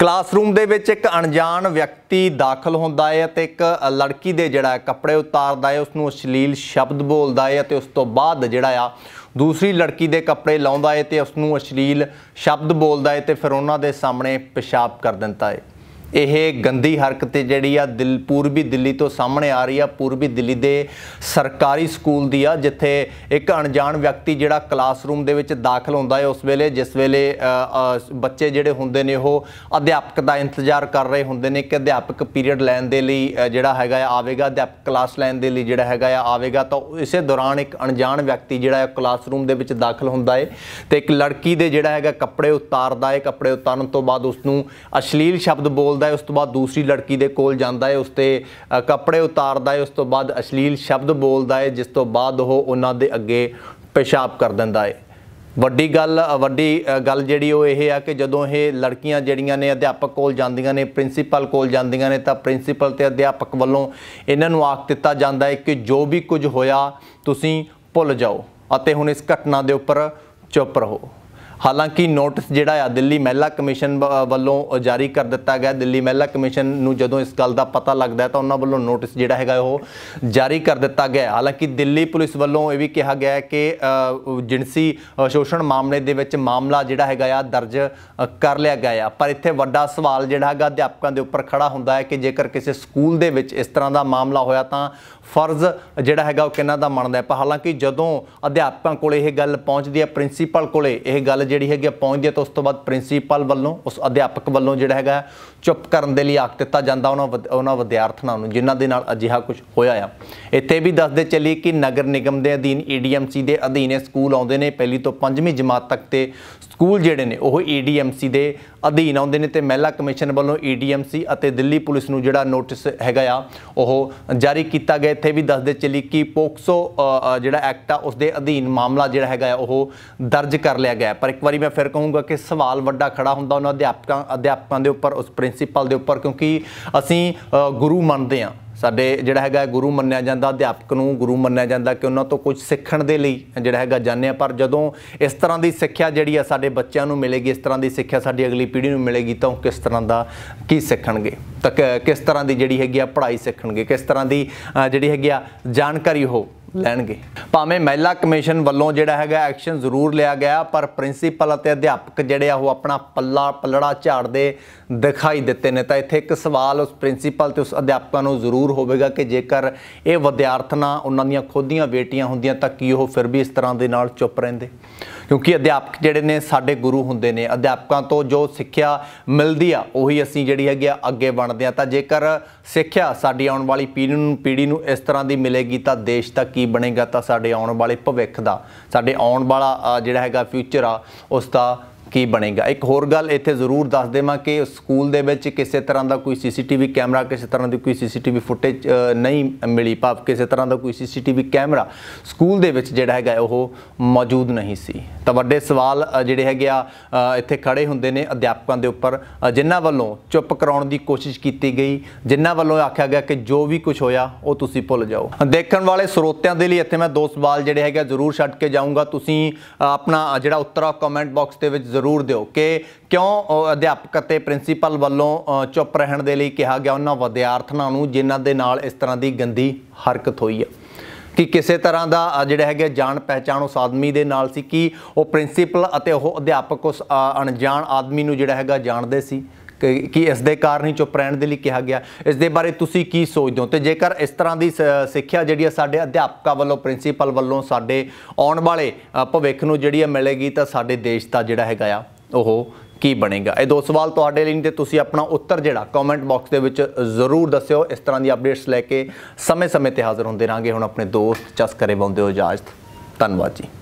classroom ਦੇ ਵਿੱਚ ਇੱਕ ਅਣਜਾਣ ਵਿਅਕਤੀ ਦਾਖਲ ਹੁੰਦਾ ਹੈ ਅਤੇ ਇੱਕ ਲੜਕੀ ਦੇ ਜਿਹੜਾ ਕੱਪੜੇ ਉਤਾਰਦਾ ਹੈ ਉਸ ਨੂੰ ਅਸ਼ਲੀਲ ਸ਼ਬਦ ਬੋਲਦਾ ਹੈ ਅਤੇ ਉਸ ਤੋਂ ਬਾਅਦ ਜਿਹੜਾ ਆ ਦੂਸਰੀ ਲੜਕੀ ਦੇ ਕੱਪੜੇ ਲਾਉਂਦਾ ਹੈ ਤੇ ਉਸ ਨੂੰ ਅਸ਼ਲੀਲ ਸ਼ਬਦ ਬੋਲਦਾ ਹੈ ਤੇ ਫਿਰ ਉਹਨਾਂ ਦੇ ਸਾਹਮਣੇ ਪਿਸ਼ਾਬ ਕਰ ਦਿੰਦਾ ਹੈ ਇਹ ਗੰਦੀ ਹਰਕਤ ਜਿਹੜੀ ਆ ਦਿਲ ਪੂਰਬੀ ਦਿੱਲੀ ਤੋਂ ਸਾਹਮਣੇ ਆ ਰਹੀ ਆ ਪੂਰਬੀ ਦਿੱਲੀ ਦੇ ਸਰਕਾਰੀ ਸਕੂਲ ਦੀ ਆ ਜਿੱਥੇ ਇੱਕ ਅਣਜਾਣ ਵਿਅਕਤੀ ਜਿਹੜਾ ਕਲਾਸਰੂਮ ਦੇ ਵਿੱਚ ਦਾਖਲ ਹੁੰਦਾ ਹੈ ਉਸ ਵੇਲੇ ਜਿਸ ਵੇਲੇ ਬੱਚੇ ਜਿਹੜੇ ਹੁੰਦੇ ਨੇ ਉਹ ਅਧਿਆਪਕ ਦਾ ਇੰਤਜ਼ਾਰ ਕਰ ਰਹੇ ਹੁੰਦੇ ਨੇ ਕਿ ਅਧਿਆਪਕ ਪੀਰੀਅਡ ਲੈਣ ਦੇ ਲਈ ਜਿਹੜਾ ਹੈਗਾ ਆਵੇਗਾ ਅਧਿਆਪਕ ਕਲਾਸ ਲੈਣ ਦੇ ਲਈ ਜਿਹੜਾ ਹੈਗਾ ਆਵੇਗਾ ਤਾਂ ਇਸੇ ਦੌਰਾਨ ਇੱਕ ਅਣਜਾਣ ਵਿਅਕਤੀ ਜਿਹੜਾ ਕਲਾਸਰੂਮ ਦੇ ਵਿੱਚ ਦਾਖਲ ਹੁੰਦਾ ਹੈ ਤੇ ਇੱਕ ਲੜਕੀ ਦੇ ਜਿਹੜਾ ਹੈਗਾ ਕੱਪੜੇ ਉਤਾਰਦਾ ਹੈ ਕੱਪੜੇ ਉਤਾਰਨ ਤੋਂ ਬਾਅਦ ਉਸ ਨੂੰ ਅਸ਼ਲੀਲ ਸ਼ਬਦ ਬੋਲ ਬੋਲਦਾ ਹੈ ਉਸ ਤੋਂ ਬਾਅਦ ਦੂਸਰੀ ਲੜਕੀ ਦੇ ਕੋਲ ਜਾਂਦਾ ਹੈ ਉਸ ਤੇ ਕੱਪੜੇ ਉਤਾਰਦਾ ਹੈ ਉਸ ਤੋਂ ਬਾਅਦ ਅਸ਼ਲੀਲ ਸ਼ਬਦ ਬੋਲਦਾ ਹੈ ਜਿਸ ਤੋਂ ਬਾਅਦ ਉਹ ਉਹਨਾਂ ਦੇ ਅੱਗੇ ਪਿਸ਼ਾਬ ਕਰ ਦਿੰਦਾ ਹੈ ਵੱਡੀ ਗੱਲ ਵੱਡੀ ਗੱਲ ਜਿਹੜੀ ਉਹ ਇਹ ਆ ਕਿ ਜਦੋਂ ਇਹ ਲੜਕੀਆਂ ਜਿਹੜੀਆਂ ਨੇ ਅਧਿਆਪਕ ਕੋਲ ਜਾਂਦੀਆਂ ਨੇ ਪ੍ਰਿੰਸੀਪਲ ਕੋਲ ਜਾਂਦੀਆਂ ਨੇ ਤਾਂ ਪ੍ਰਿੰਸੀਪਲ ਤੇ ਅਧਿਆਪਕ ਵੱਲੋਂ ਇਹਨਾਂ ਨੂੰ ਆਖ ਦਿੱਤਾ ਜਾਂਦਾ ਹੈ ਕਿ ਜੋ ਵੀ ਕੁਝ ਹੋਇਆ ਤੁਸੀਂ ਭੁੱਲ ਜਾਓ ਅਤੇ ਹੁਣ ਇਸ ਘਟਨਾ ਦੇ ਉੱਪਰ ਚੁੱਪ ਰਹੋ ਹਾਲਾਂਕਿ ਨੋਟਿਸ ਜਿਹੜਾ ਆ ਦਿੱਲੀ ਮਹਿਲਾ ਕਮਿਸ਼ਨ ਵੱਲੋਂ ਜਾਰੀ ਕਰ ਦਿੱਤਾ ਗਿਆ ਦਿੱਲੀ ਮਹਿਲਾ ਕਮਿਸ਼ਨ ਨੂੰ ਜਦੋਂ ਇਸ ਗੱਲ ਦਾ ਪਤਾ ਲੱਗਦਾ ਤਾਂ ਉਹਨਾਂ ਵੱਲੋਂ ਨੋਟਿਸ ਜਿਹੜਾ ਹੈਗਾ ਉਹ ਜਾਰੀ ਕਰ ਦਿੱਤਾ ਗਿਆ ਹਾਲਾਂਕਿ ਦਿੱਲੀ ਪੁਲਿਸ ਵੱਲੋਂ ਇਹ ਵੀ ਕਿਹਾ ਗਿਆ ਕਿ ਜਿੰਸੀ ਸ਼ੋਸ਼ਣ ਮਾਮਲੇ ਦੇ ਵਿੱਚ ਮਾਮਲਾ ਜਿਹੜਾ ਹੈਗਾ ਆ ਦਰਜ ਕਰ ਲਿਆ ਗਿਆ ਆ ਪਰ ਇੱਥੇ ਵੱਡਾ ਸਵਾਲ ਜਿਹੜਾ ਹੈਗਾ ਅਧਿਆਪਕਾਂ ਦੇ ਉੱਪਰ ਖੜਾ ਹੁੰਦਾ ਹੈ ਕਿ ਜੇਕਰ ਕਿਸੇ ਸਕੂਲ ਦੇ ਵਿੱਚ ਇਸ ਤਰ੍ਹਾਂ ਦਾ ਮਾਮਲਾ ਹੋਇਆ ਤਾਂ ਫਰਜ਼ ਜਿਹੜਾ ਹੈਗਾ ਉਹ ਕਿੰਨਾ ਦਾ ਮੰਨਦਾ ਹੈ ਪਰ ਹਾਲਾਂਕਿ ਜਦੋਂ ਅਧਿਆਪਕਾਂ ਕੋਲ ਇਹ ਗੱਲ ਪਹੁੰਚਦੀ ਹੈ ਪ੍ਰਿੰਸੀਪਲ ਕੋਲੇ ਇਹ ਗੱਲ ਜਿਹੜੀ ਹੈਗੀ ਪਹੁੰਚਦੀ ਹੈ ਤਾਂ ਉਸ ਤੋਂ ਬਾਅਦ ਪ੍ਰਿੰਸੀਪਲ ਵੱਲੋਂ ਉਸ ਅਧਿਆਪਕ ਵੱਲੋਂ ਜਿਹੜਾ ਹੈਗਾ ਚੁੱਪ ਕਰਨ ਦੇ ਲਈ ਆਖ ਦਿੱਤਾ ਜਾਂਦਾ ਉਹਨਾਂ ਉਹਨਾਂ ਵਿਦਿਆਰਥਣਾਂ ਨੂੰ ਜਿਨ੍ਹਾਂ ਦੇ ਨਾਲ ਅਜਿਹਾ ਕੁਝ ਹੋਇਆ ਆ ਇੱਥੇ ਵੀ ਦੱਸਦੇ ਚੱਲੀ ਕਿ ਨਗਰ ਨਿਗਮ ਦੇ ਅਧੀਨ ਈਡੀਐਮਸੀ ਦੇ ਅਧੀਨ ਸਕੂਲ ਆਉਂਦੇ ਨੇ ਪਹਿਲੀ ਤੋਂ 5ਵੀਂ ਜਮਾਤ ਤੱਕ ਤੇ ਸਕੂਲ ਜਿਹੜੇ ਨੇ ਉਹ ਈਡੀਐਮਸੀ ਦੇ ਅਧੀਨ ਆਉਂਦੇ ਨੇ ਤੇ ਮਹਿਲਾ ਕਮਿਸ਼ਨ ਵੱਲੋਂ ਈਡੀਐਮਸੀ ਅਤੇ ਦਿੱਲੀ ਪੁਲਿਸ ਨੂੰ ਜਿਹੜਾ ਨੋਟਿਸ ਹੈਗਾ ਆ ਉਹ ਜਾਰੀ ਕੀਤਾ ਗਿਆ ਇੱਥੇ ਵੀ ਦੱਸਦੇ ਚੱਲੀ ਕਿ ਪੋਕਸੋ ਜਿਹੜਾ ਐਕਟ ਆ ਉਸ ਦੇ ਅਧੀਨ ਮਾਮਲਾ ਜਿਹੜਾ ਹੈਗਾ ਉਹ ਦਰਜ ਕਰ ਲਿਆ ਗਿਆ ਪਰ ਇੱਕ ਵਾਰੀ ਮੈਂ ਫਿਰ ਕਹੂੰਗਾ ਕਿ ਸਵਾਲ ਵੱਡਾ ਖੜਾ ਹੁੰਦਾ ਉਹਨਾਂ ਅਧਿਆਪਕਾਂ ਅਧਿਆਪਕਾਂ ਦੇ ਉੱਪਰ ਉਸ ਪ੍ਰਿੰਸੀਪਲ ਦੇ ਉੱਪਰ ਕਿਉਂਕਿ ਅਸੀਂ ਗੁਰੂ ਮੰਨਦੇ ਆ ਸਾਡੇ ਜਿਹੜਾ ਹੈਗਾ ਗੁਰੂ ਮੰਨਿਆ ਜਾਂਦਾ ਅਧਿਆਪਕ ਨੂੰ ਗੁਰੂ ਮੰਨਿਆ ਜਾਂਦਾ ਕਿ ਉਹਨਾਂ ਤੋਂ ਕੁਝ ਸਿੱਖਣ ਦੇ ਲਈ ਜਿਹੜਾ ਹੈਗਾ ਜਾਣਿਆ ਪਰ ਜਦੋਂ ਇਸ ਤਰ੍ਹਾਂ ਦੀ ਸਿੱਖਿਆ ਜਿਹੜੀ ਆ ਸਾਡੇ ਬੱਚਿਆਂ ਨੂੰ ਮਿਲੇਗੀ ਇਸ ਤਰ੍ਹਾਂ ਦੀ ਸਿੱਖਿਆ ਸਾਡੀ ਅਗਲੀ ਪੀੜ੍ਹੀ ਨੂੰ ਮਿਲੇਗੀ ਤਾਂ ਉਹ ਕਿਸ ਤਰ੍ਹਾਂ ਦਾ ਕੀ ਸਿੱਖਣਗੇ ਤਾਂ ਕਿਸ ਤਰ੍ਹਾਂ ਦੀ ਜਿਹੜੀ ਹੈਗੀ ਆ ਪੜ੍ਹਾਈ ਸਿੱਖਣਗੇ ਕਿਸ ਤਰ੍ਹਾਂ ਦੀ ਜਿਹੜੀ ਹੈਗੀ ਆ ਜਾਣਕਾਰੀ ਹੋ ਲੈਣਗੇ ਭਾਵੇਂ ਮਹਿਲਾ ਕਮਿਸ਼ਨ ਵੱਲੋਂ ਜਿਹੜਾ ਹੈਗਾ ਐਕਸ਼ਨ ਜ਼ਰੂਰ ਲਿਆ ਗਿਆ ਪਰ ਪ੍ਰਿੰਸੀਪਲ ਅਤੇ ਅਧਿਆਪਕ ਜਿਹੜੇ ਆ ਉਹ ਆਪਣਾ ਪੱਲਾ ਪਲੜਾ ਝਾੜਦੇ ਦਿਖਾਈ ਦਿੱਤੇ ਨੇ ਤਾਂ ਇੱਥੇ ਇੱਕ ਸਵਾਲ ਉਸ ਪ੍ਰਿੰਸੀਪਲ ਤੇ ਉਸ ਅਧਿਆਪਕਾਂ ਨੂੰ ਜ਼ਰੂਰ ਹੋਵੇਗਾ ਕਿ ਜੇਕਰ ਇਹ ਵਿਦਿਆਰਥਣਾ ਉਹਨਾਂ ਦੀਆਂ ਖੁਦ ਦੀਆਂ ਬੇਟੀਆਂ ਹੁੰਦੀਆਂ ਤਾਂ ਕੀ ਉਹ ਫਿਰ ਵੀ ਇਸ ਤਰ੍ਹਾਂ ਦੇ ਨਾਲ ਚੁੱਪ ਰਹਿੰਦੇ ਕਿਉਂਕਿ ਅਧਿਆਪਕ ਜਿਹੜੇ ਨੇ ਸਾਡੇ ਗੁਰੂ ਹੁੰਦੇ ਨੇ ਅਧਿਆਪਕਾਂ ਤੋਂ ਜੋ ਸਿੱਖਿਆ ਮਿਲਦੀ ਆ ਉਹੀ ਅਸੀਂ ਜਿਹੜੀ ਹੈਗੀ ਆ ਅੱਗੇ ਵੰਡਦੇ ਆ ਤਾਂ ਜੇਕਰ ਸਿੱਖਿਆ ਸਾਡੀ ਆਉਣ ਵਾਲੀ ਪੀੜ੍ਹੀ ਨੂੰ ਪੀੜ੍ਹੀ ਨੂੰ ਇਸ ਤਰ੍ਹਾਂ ਦੀ ਮਿਲੇਗੀ ਤਾਂ ਦੇਸ਼ ਦਾ ਕੀ ਬਣੇਗਾ ਤਾਂ ਸਾਡੇ ਆਉਣ ਵਾਲੇ ਭਵਿੱਖ ਦਾ ਸਾਡੇ ਆਉਣ ਵਾਲਾ ਜਿਹੜਾ ਹੈਗਾ ਫਿਊਚਰ ਆ ਉਸ ਦਾ ਕੀ ਬਣੇਗਾ ਇੱਕ ਹੋਰ ਗੱਲ ਇੱਥੇ ਜ਼ਰੂਰ ਦੱਸ ਦੇਵਾਂ ਕਿ ਸਕੂਲ ਦੇ ਵਿੱਚ ਕਿਸੇ ਤਰ੍ਹਾਂ ਦਾ ਕੋਈ ਸੀਸੀਟੀਵੀ ਕੈਮਰਾ ਕਿਸੇ ਤਰ੍ਹਾਂ ਦੀ ਕੋਈ ਸੀਸੀਟੀਵੀ ਫੁਟੇਜ ਨਹੀਂ ਮਿਲੀ ਪਾਪ ਕਿਸੇ ਤਰ੍ਹਾਂ ਦਾ ਕੋਈ ਸੀਸੀਟੀਵੀ ਕੈਮਰਾ ਸਕੂਲ ਦੇ ਵਿੱਚ ਜਿਹੜਾ ਹੈਗਾ ਉਹ ਮੌਜੂਦ ਨਹੀਂ ਸੀ ਤਾਂ ਵੱਡੇ ਸਵਾਲ ਜਿਹੜੇ ਹੈਗੇ ਆ ਇੱਥੇ ਖੜੇ ਹੁੰਦੇ ਨੇ ਅਧਿਆਪਕਾਂ ਦੇ ਉੱਪਰ ਜਿਨ੍ਹਾਂ ਵੱਲੋਂ ਚੁੱਪ ਕਰਾਉਣ ਦੀ ਕੋਸ਼ਿਸ਼ ਕੀਤੀ ਗਈ ਜਿਨ੍ਹਾਂ ਵੱਲੋਂ ਆਖਿਆ ਗਿਆ ਕਿ ਜੋ ਵੀ ਕੁਝ ਹੋਇਆ ਉਹ ਤੁਸੀਂ ਭੁੱਲ ਜਾਓ ਦੇਖਣ ਵਾਲੇ ਸਰੋਤਿਆਂ ਦੇ ਲਈ ਇੱਥੇ ਮੈਂ ਦੋ ਸਵਾਲ ਜਿਹੜੇ ਹੈਗੇ ਜ਼ਰੂਰ ਛੱਡ ਕੇ ਜਾਊਂਗਾ ਤੁਸੀਂ ਆਪਣਾ ਜਿਹੜਾ ਉੱਤਰ ਆ ਕਮੈਂਟ ਬਾਕਸ ਦੇ ਵਿੱਚ ਜ਼ਰੂਰ ਦਿਓ ਕਿ ਕਿਉਂ ਅਧਿਆਪਕ ਅਤੇ ਪ੍ਰਿੰਸੀਪਲ ਵੱਲੋਂ ਚੁੱਪ ਰਹਿਣ ਦੇ ਲਈ ਕਿਹਾ ਗਿਆ ਉਹਨਾਂ ਵਿਦਿਆਰਥਣਾਂ ਨੂੰ ਜਿਨ੍ਹਾਂ ਦੇ ਨਾਲ ਇਸ ਤਰ੍ਹਾਂ ਦੀ ਗੰਦੀ ਹਰਕਤ ਹੋਈ ਹੈ ਕਿ ਕਿਸੇ ਤਰ੍ਹਾਂ ਦਾ ਜਿਹੜਾ ਹੈਗਾ ਜਾਣ ਪਹਿਚਾਣ ਉਸ ਆਦਮੀ ਦੇ ਨਾਲ ਸੀ ਕਿ ਉਹ ਪ੍ਰਿੰਸੀਪਲ ਅਤੇ ਉਹ ਅਧਿਆਪਕ ਉਸ ਅਣਜਾਣ ਆਦਮੀ ਨੂੰ ਜਿਹੜਾ ਹੈਗਾ ਜਾਣਦੇ ਸੀ ਕਿ ਇਸ ਦੇ ਕਾਰਨ ਹੀ ਚੁੱਪ ਰਹਿਣ ਦੇ ਲਈ ਕਿਹਾ ਗਿਆ ਇਸ ਦੇ ਬਾਰੇ ਤੁਸੀਂ ਕੀ ਸੋਚਦੇ ਹੋ ਤੇ ਜੇਕਰ ਇਸ ਤਰ੍ਹਾਂ ਦੀ ਸਿੱਖਿਆ ਜਿਹੜੀ ਹੈ ਸਾਡੇ ਅਧਿਆਪਕਾਂ ਵੱਲੋਂ ਪ੍ਰਿੰਸੀਪਲ ਵੱਲੋਂ ਸਾਡੇ ਆਉਣ ਵਾਲੇ ਭਵਿੱਖ ਨੂੰ ਜਿਹੜੀ ਹੈ ਮਿਲੇਗੀ ਤਾਂ ਸਾਡੇ ਦੇਸ਼ ਦਾ ਜਿਹੜਾ ਹੈਗਾ ਆ ਉਹ ਕੀ ਬਣੇਗਾ ਇਹ ਦੋ ਸਵਾਲ ਤੁਹਾਡੇ ਲਈ ਤੇ ਤੁਸੀਂ ਆਪਣਾ ਉੱਤਰ ਜਿਹੜਾ ਕਮੈਂਟ ਬਾਕਸ ਦੇ ਵਿੱਚ ਜ਼ਰੂਰ ਦੱਸਿਓ ਇਸ ਤਰ੍ਹਾਂ ਦੀ ਅਪਡੇਟਸ ਲੈ ਕੇ ਸਮੇਂ-ਸਮੇਂ ਤੇ ਹਾਜ਼ਰ ਹੁੰਦੇ ਰਾਂਗੇ ਹੁਣ ਆਪਣੇ ਦੋਸਤ ਚਸਕਰੇ ਬੰਦੇ ਹੋ ਇਜਾਜ਼ਤ ਧੰਨਵਾਦ ਜੀ